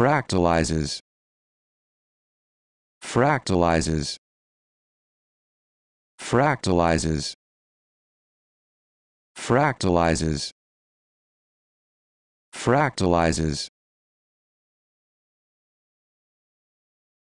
fractalizes fractalizes fractalizes fractalizes fractalizes